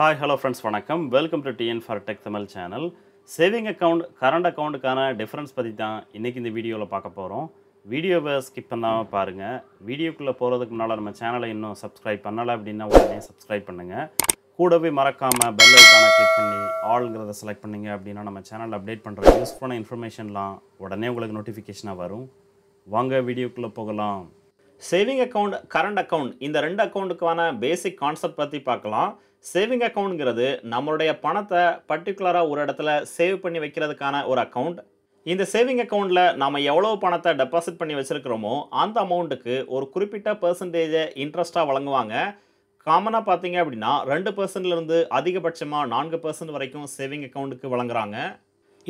hi hello friends வணக்கம் welcome to TN for tech Tamil channel saving account current அக்கௌண்ட்டுக்கான difference பற்றி தான் இன்றைக்கி இந்த வீடியோவில் பார்க்க போகிறோம் வீடியோவை ஸ்கிப் பண்ணாமல் பாருங்கள் வீடியோக்குள்ளே போகிறதுக்கு முன்னால் நம்ம சேனலை இன்னும் சப்ஸ்கிரைப் பண்ணலை அப்படின்னா உடனே சப்ஸ்கிரைப் பண்ணுங்கள் கூடவே மறக்காமல் பெல் ஐக்கானை கிளிக் பண்ணி ஆளுங்கிறத செலக்ட் பண்ணுங்க அப்படின்னா நம்ம சேனலில் அப்டேட் பண்ணுற பண்ண இன்ஃபர்மேஷன்லாம் உடனே உங்களுக்கு நோட்டிஃபிகேஷனாக வரும் வாங்க வீடியோக்குள்ளே போகலாம் சேவிங் அக்கௌண்ட் கரண்ட் அக்கௌண்ட் இந்த ரெண்டு அக்கௌண்ட்டுக்கான பேசிக் கான்செப்ட் பற்றி பார்க்கலாம் சேவிங் அக்கௌண்ட்ங்கிறது நம்மளுடைய பணத்தை பர்டிகுலராக ஒரு இடத்துல சேவ் பண்ணி வைக்கிறதுக்கான ஒரு அக்கௌண்ட் இந்த சேவிங் அக்கௌண்ட்டில் நம்ம எவ்வளோ பணத்தை டெபாசிட் பண்ணி வச்சுருக்கிறோமோ அந்த அமௌண்ட்டுக்கு ஒரு குறிப்பிட்ட பர்சன்டேஜை இன்ட்ரெஸ்ட்டாக வழங்குவாங்க காமனாக பார்த்தீங்க அப்படின்னா ரெண்டு பர்சன்ட்லேருந்து அதிகபட்சமாக நான்கு பர்சன்ட் வரைக்கும் சேவிங் அக்கௌண்ட்டுக்கு வழங்குறாங்க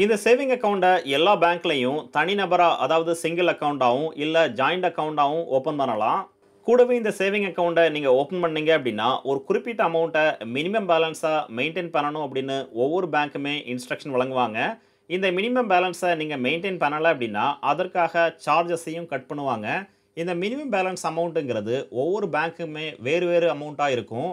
இந்த சேவிங் அக்கௌண்ட்டை எல்லா பேங்க்லேயும் தனிநபராக அதாவது சிங்கிள் அக்கௌண்ட்டாகவும் இல்லை ஜாயிண்ட் அக்கௌண்ட்டாகவும் ஓப்பன் பண்ணலாம் கூடவே இந்த சேவிங் அக்கௌண்ட்டை நீங்கள் ஓப்பன் பண்ணீங்க அப்படின்னா ஒரு குறிப்பிட்ட அமௌண்ட்டை மினிமம் பேலன்ஸாக மெயின்டைன் பண்ணணும் அப்படின்னு ஒவ்வொரு பேங்க்குமே இன்ஸ்ட்ரக்ஷன் வழங்குவாங்க இந்த மினிமம் பேலன்ஸை நீங்கள் மெயின்டைன் பண்ணலை அப்படின்னா அதற்காக சார்ஜஸையும் கட் பண்ணுவாங்க இந்த மினிமம் பேலன்ஸ் அமௌண்ட்டுங்கிறது ஒவ்வொரு பேங்க்குமே வேறு வேறு அமௌண்ட்டாக இருக்கும்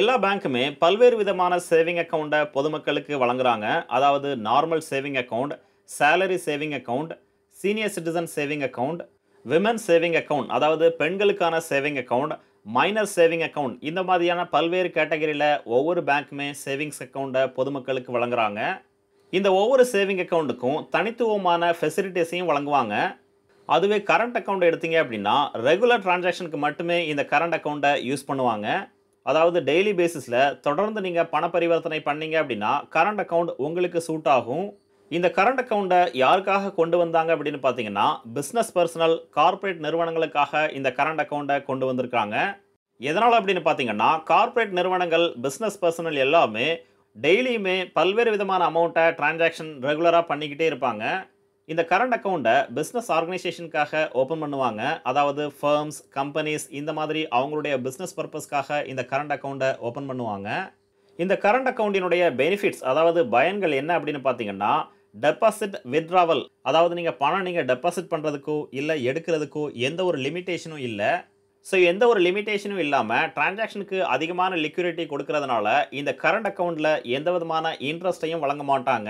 எல்லா பேங்க்குமே பல்வேறு விதமான சேவிங் அக்கௌண்ட்டை பொதுமக்களுக்கு வழங்குகிறாங்க அதாவது normal saving account salary saving account senior citizen saving account women saving account அதாவது பெண்களுக்கான saving account minor saving account இந்த மாதிரியான பல்வேறு கேட்டகரியில் ஒவ்வொரு பேங்க்குமே சேவிங்ஸ் அக்கௌண்ட்டை பொதுமக்களுக்கு வழங்குறாங்க இந்த ஒவ்வொரு சேவிங் அக்கௌண்ட்டுக்கும் தனித்துவமான ஃபெசிலிட்டிஸையும் வழங்குவாங்க அதுவே கரண்ட் அக்கௌண்ட் எடுத்தீங்க அப்படின்னா ரெகுலர் டிரான்சாக்ஷனுக்கு மட்டுமே இந்த கரண்ட் அக்கௌண்ட்டை யூஸ் பண்ணுவாங்க அதாவது டெய்லி பேசிஸில் தொடர்ந்து நீங்கள் பண பரிவர்த்தனை பண்ணீங்க அப்படின்னா கரண்ட் அக்கௌண்ட் உங்களுக்கு சூட் ஆகும் இந்த கரண்ட் அக்கௌண்ட்டை யாருக்காக கொண்டு வந்தாங்க அப்படின்னு பார்த்தீங்கன்னா பிஸ்னஸ் பர்சனல் கார்பரேட் நிறுவனங்களுக்காக இந்த கரண்ட் அக்கௌண்ட்டை கொண்டு வந்திருக்காங்க எதனால் அப்படின்னு பார்த்தீங்கன்னா கார்ப்பரேட் நிறுவனங்கள் பிஸ்னஸ் பர்சனல் எல்லாமே டெய்லியுமே பல்வேறு விதமான அமௌண்ட்டை டிரான்சாக்ஷன் ரெகுலராக பண்ணிக்கிட்டே இருப்பாங்க இந்த கரண்ட் அக்கௌண்ட்டை பிஸ்னஸ் ஆர்கனைசேஷனுக்காக ஓப்பன் பண்ணுவாங்க அதாவது ஃபர்ம்ஸ் கம்பெனிஸ் இந்த மாதிரி அவங்களுடைய பிஸ்னஸ் பர்பஸ்க்காக இந்த கரண்ட் அக்கௌண்ட்டை ஓப்பன் பண்ணுவாங்க இந்த கரண்ட் அக்கௌண்ட்டினுடைய பெனிஃபிட்ஸ் அதாவது பயன்கள் என்ன அப்படின்னு பார்த்தீங்கன்னா டெபாசிட் வித்ராவல் அதாவது நீங்கள் பணம் நீங்கள் டெபாசிட் பண்ணுறதுக்கோ இல்லை எடுக்கிறதுக்கோ எந்த ஒரு லிமிட்டேஷனும் இல்லை ஸோ எந்த ஒரு லிமிட்டேஷனும் இல்லாமல் டிரான்சாக்ஷனுக்கு அதிகமான லிக்யூரிட்டி கொடுக்கறதுனால இந்த கரண்ட் அக்கௌண்ட்டில் எந்த விதமான இன்ட்ரெஸ்ட்டையும் வழங்க மாட்டாங்க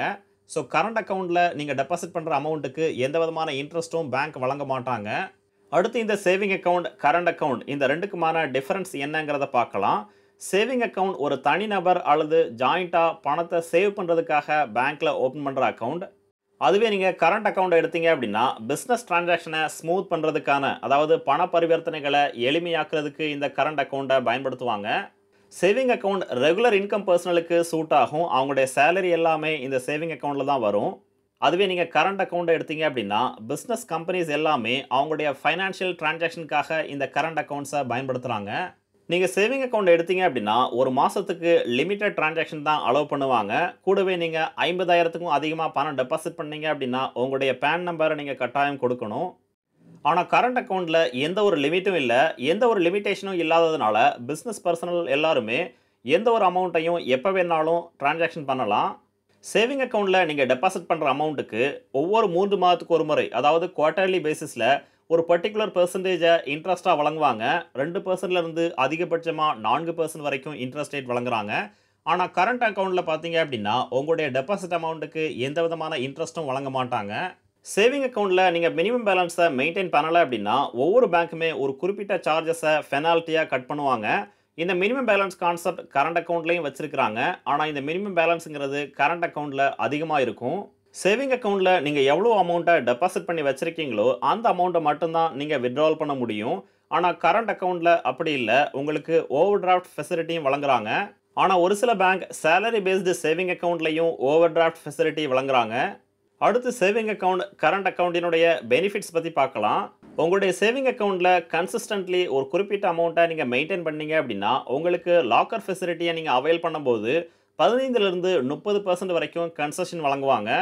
ஸோ கரண்ட் அக்கௌண்ட்டில் நீங்கள் டெபாசிட் பண்ணுற அமௌண்ட்டுக்கு எந்த விதமான இன்ட்ரெஸ்ட்டும் பேங்க் வழங்க மாட்டாங்க அடுத்து இந்த சேவிங் அக்கௌண்ட் கரண்ட் அக்கௌண்ட் இந்த ரெண்டுக்குமான டிஃப்ரென்ஸ் என்னங்கிறத பார்க்கலாம் சேவிங் அக்கௌண்ட் ஒரு தனிநபர் அல்லது ஜாயிண்ட்டாக பணத்தை சேவ் பண்ணுறதுக்காக பேங்க்கில் ஓப்பன் பண்ணுற அக்கௌண்ட் அதுவே நீங்கள் கரண்ட் அக்கௌண்ட் எடுத்தீங்க அப்படின்னா பிஸ்னஸ் டிரான்சாக்ஷனை ஸ்மூத் பண்ணுறதுக்கான அதாவது பண பரிவர்த்தனைகளை எளிமையாக்குறதுக்கு இந்த கரண்ட் அக்கௌண்ட்டை பயன்படுத்துவாங்க சேவிங் அக்கௌண்ட் ரெகுலர் இன்கம் பர்சனலுக்கு சூட் ஆகும் அவங்களுடைய சேலரி எல்லாமே இந்த சேவிங் அக்கௌண்ட்டில் தான் வரும் அதுவே நீங்கள் கரண்ட் அக்கௌண்ட்டை எடுத்தீங்க அப்படின்னா பிஸ்னஸ் கம்பெனிஸ் எல்லாமே அவங்களுடைய ஃபைனான்ஷியல் டிரான்சாக்ஷனுக்காக இந்த கரண்ட் அக்கௌண்ட்ஸை பயன்படுத்துகிறாங்க நீங்கள் சேவிங் அக்கௌண்ட் எடுத்தீங்க அப்படின்னா ஒரு மாதத்துக்கு லிமிட்டட் ட்ரான்சாக்ஷன் தான் அலோவ் பண்ணுவாங்க கூடவே நீங்கள் ஐம்பதாயிரத்துக்கும் அதிகமாக பணம் டெபாசிட் பண்ணீங்க அப்படின்னா உங்களுடைய பேன் நம்பரை நீங்கள் கட்டாயம் கொடுக்கணும் ஆனால் கரண்ட் அக்கௌண்ட்டில் எந்த ஒரு லிமிட்டும் இல்லை எந்த ஒரு லிமிட்டேஷனும் இல்லாததுனால பிஸ்னஸ் பர்சனல் எல்லாருமே எந்த ஒரு அமௌண்ட்டையும் எப்போ வேணாலும் ட்ரான்சாக்ஷன் பண்ணலாம் சேவிங் அக்கௌண்ட்டில் நீங்கள் டெபாசிட் பண்ணுற அமௌண்ட்டுக்கு ஒவ்வொரு மூன்று மாதத்துக்கு ஒரு முறை அதாவது குவார்ட்டர்லி பேசிஸில் ஒரு பர்டிகுலர் பெர்சன்டேஜை இன்ட்ரெஸ்ட்டாக வழங்குவாங்க ரெண்டு பர்சன்ட்லேருந்து அதிகபட்சமாக நான்கு பர்சன்ட் வரைக்கும் இன்ட்ரெஸ்ட் ரேட் வழங்குறாங்க ஆனால் கரண்ட் அக்கௌண்ட்டில் பார்த்தீங்க அப்படின்னா உங்களுடைய டெபாசிட் அமௌண்ட்டுக்கு எந்த விதமான இன்ட்ரெஸ்ட்டும் வழங்க மாட்டாங்க சேவிங் அக்கௌண்ட்டில் நீங்கள் மினிமம் பேலன்ஸை மெயின்டைன் பண்ணலை அப்படின்னா ஒவ்வொரு பேங்க்குமே ஒரு குறிப்பிட்ட சார்ஜஸை ஃபெனால்ட்டியாக கட் பண்ணுவாங்க இந்த மினிமம் பேலன்ஸ் கான்செப்ட் கரண்ட் அக்கௌண்ட்லேயும் வச்சுருக்கிறாங்க ஆனால் இந்த மினிமம் பேலன்ஸுங்கிறது கரண்ட் அக்கௌண்ட்டில் அதிகமாக இருக்கும் சேவிங் அக்கௌண்ட்டில் நீங்கள் எவ்வளோ அமௌண்ட்டை டெபாசிட் பண்ணி வச்சுருக்கீங்களோ அந்த அமௌண்ட்டை மட்டும்தான் நீங்கள் வித்ட்ரால் பண்ண முடியும் ஆனால் கரண்ட் அக்கௌண்ட்டில் அப்படி இல்லை உங்களுக்கு ஓவர் டிராஃப்ட் ஃபெசிலிட்டியும் வழங்குறாங்க ஆனால் ஒரு சில பேங்க் சேலரி பேஸ்டு சேவிங் அக்கௌண்ட்லேயும் ஓவர் டிராஃப்ட் ஃபெசிலிட்டி வழங்குறாங்க அடுத்து சேவிங் அக்கௌண்ட் கரண்ட் அக்கௌண்ட்டினுடைய பெனிஃபிட்ஸ் பற்றி பார்க்கலாம் உங்களுடைய சேவிங் அக்கௌண்ட்டில் கன்சிஸ்டன்ட்லி ஒரு குறிப்பிட்ட அமௌண்ட்டை நீங்கள் மெயின்டைன் பண்ணீங்க அப்படின்னா உங்களுக்கு லாக்கர் ஃபெசிலிட்டியை நீங்கள் அவைல் பண்ணும்போது பதினைந்துலேருந்து முப்பது பர்சன்ட் வரைக்கும் கன்செஷன் வழங்குவாங்க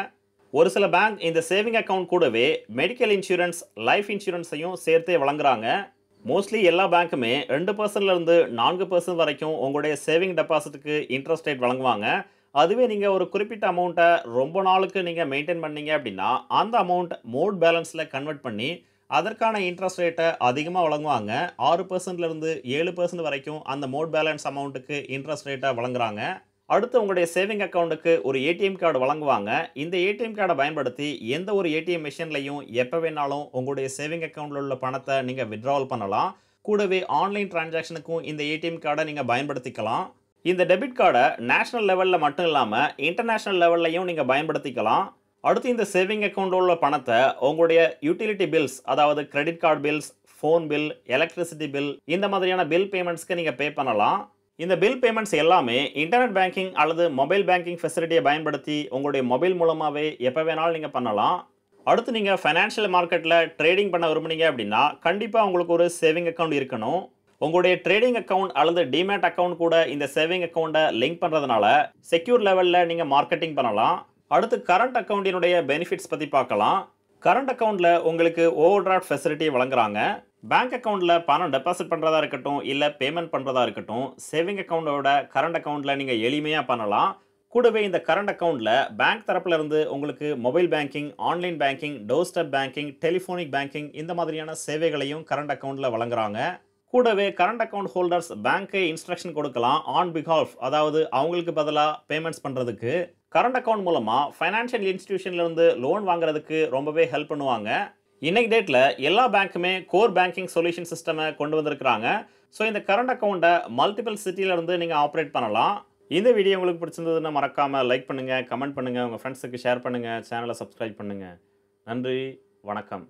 ஒரு சில பேங்க் இந்த சேவிங் அக்கௌண்ட் கூடவே மெடிக்கல் இன்சூரன்ஸ் லைஃப் இன்சூரன்ஸையும் சேர்த்தே வழங்குறாங்க மோஸ்ட்லி எல்லா பேங்க்குமே ரெண்டு பர்சன்ட்லேருந்து நான்கு பர்சன்ட் வரைக்கும் உங்களுடைய சேவிங் டெபாசிட்டுக்கு இன்ட்ரெஸ்ட் ரேட் வழங்குவாங்க அதுவே நீங்கள் ஒரு குறிப்பிட்ட அமௌண்ட்டை ரொம்ப நாளுக்கு நீங்கள் மெயின்டைன் பண்ணீங்க அப்படின்னா அந்த அமௌண்ட் மோட் பேலன்ஸில் கன்வெர்ட் பண்ணி அதற்கான இன்ட்ரெஸ்ட் ரேட்டை அதிகமாக வழங்குவாங்க ஆறு பர்சன்ட்லேருந்து ஏழு பர்சன்ட் வரைக்கும் அந்த மோட் பேலன்ஸ் அமௌண்ட்டுக்கு இன்ட்ரெஸ்ட் ரேட்டை வழங்குறாங்க அடுத்து உங்களுடைய சேவிங் அக்கௌண்ட்டுக்கு ஒரு ஏடிஎம் கார்டு வழங்குவாங்க இந்த ஏடிஎம் கார்டை பயன்படுத்தி எந்த ஒரு ஏடிஎம் மிஷின்லையும் எப்போ வேணாலும் உங்களுடைய சேவிங் அக்கௌண்ட்டில் உள்ள பணத்தை நீங்கள் விட்ராவல் பண்ணலாம் கூடவே ஆன்லைன் டிரான்சாக்ஷனுக்கும் இந்த ஏடிஎம் கார்டை நீங்கள் பயன்படுத்திக்கலாம் இந்த டெபிட் கார்டை நேஷனல் லெவலில் மட்டும் இல்லாமல் இன்டர்நேஷ்னல் லெவல்லையும் நீங்கள் பயன்படுத்திக்கலாம் அடுத்து இந்த சேவிங் அக்கௌண்ட்டில் உள்ள பணத்தை உங்களுடைய யூட்டிலிட்டி பில்ஸ் அதாவது credit card bills phone bill electricity bill இந்த மாதிரியான பில் பேமெண்ட்ஸ்க்கு நீங்கள் பே பண்ணலாம் இந்த பில் பேமெண்ட்ஸ் எல்லாமே இன்டர்நெட் பேங்கிங் அல்லது மொபைல் பேங்கிங் ஃபெசிலிட்டியை பயன்படுத்தி உங்களுடைய மொபைல் மூலமாகவே எப்போ வேணாலும் நீங்கள் பண்ணலாம் அடுத்து நீங்கள் ஃபைனான்ஷியல் மார்க்கெட்டில் ட்ரேடிங் பண்ண விரும்புனீங்க அப்படின்னா கண்டிப்பாக உங்களுக்கு ஒரு சேவிங் அக்கௌண்ட் இருக்கணும் உங்களுடைய ட்ரேடிங் அக்கௌண்ட் அல்லது டிமேட் அக்கௌண்ட் கூட இந்த சேவிங் அக்கௌண்ட்டை லிங்க் பண்ணுறதுனால செக்யூர் லெவலில் நீங்கள் மார்க்கெட்டிங் பண்ணலாம் அடுத்து கரண்ட் அக்கௌண்ட்டினுடைய பெனிஃபிட்ஸ் பற்றி பார்க்கலாம் கரண்ட் அக்கௌண்ட்டில் உங்களுக்கு ஓவர் டிராஃப்ட் ஃபெசிலிட்டி வழங்குறாங்க பேங்க் அக்கௌண்ட்டில் பணம் டெபாசிட் பண்ணுறதா இருக்கட்டும் இல்லை பேமெண்ட் பண்ணுறதா இருக்கட்டும் சேவிங் அக்கௌண்ட்டோட கரண்ட் அக்கௌண்ட்டில் நீங்கள் எளிமையாக பண்ணலாம் கூடவே இந்த கரண்ட் அக்கௌண்ட்டில் பேங்க் தரப்புலேருந்து உங்களுக்கு mobile banking online banking doorstep banking telephonic banking இந்த மாதிரியான சேவைகளையும் கரண்ட் அக்கௌண்ட்டில் வழங்குறாங்க கூடவே கரண்ட் அக்கௌண்ட் ஹோல்டர்ஸ் பேங்க்கை இன்ஸ்ட்ரக்ஷன் கொடுக்கலாம் ஆன் பிகாஃப் அதாவது அவங்களுக்கு பதிலாக பேமெண்ட்ஸ் பண்ணுறதுக்கு கரண்ட் அக்கௌண்ட் மூலமாக ஃபைனான்ஷியல் இன்ஸ்டியூஷன்லேருந்து லோன் வாங்குறதுக்கு ரொம்பவே ஹெல்ப் பண்ணுவாங்க இன்றைக்கு டேட்டில் எல்லா பேங்க்குமே கோர் பேங்கிங் சொல்யூஷன் சிஸ்டமை கொண்டு வந்திருக்கிறாங்க ஸோ இந்த கரண்ட் அக்கௌண்ட்டை மல்டிபிள் சிட்டியிலேருந்து நீங்கள் ஆப்ரேட் பண்ணலாம் இந்த வீடியோ உங்களுக்கு பிடிச்சிருந்ததுன்னு மறக்காமல் லைக் பண்ணுங்கள் கமெண்ட் பண்ணுங்கள் உங்கள் ஃப்ரெண்ட்ஸுக்கு ஷேர் பண்ணுங்கள் சேனலை சப்ஸ்கிரைப் பண்ணுங்கள் நன்றி வணக்கம்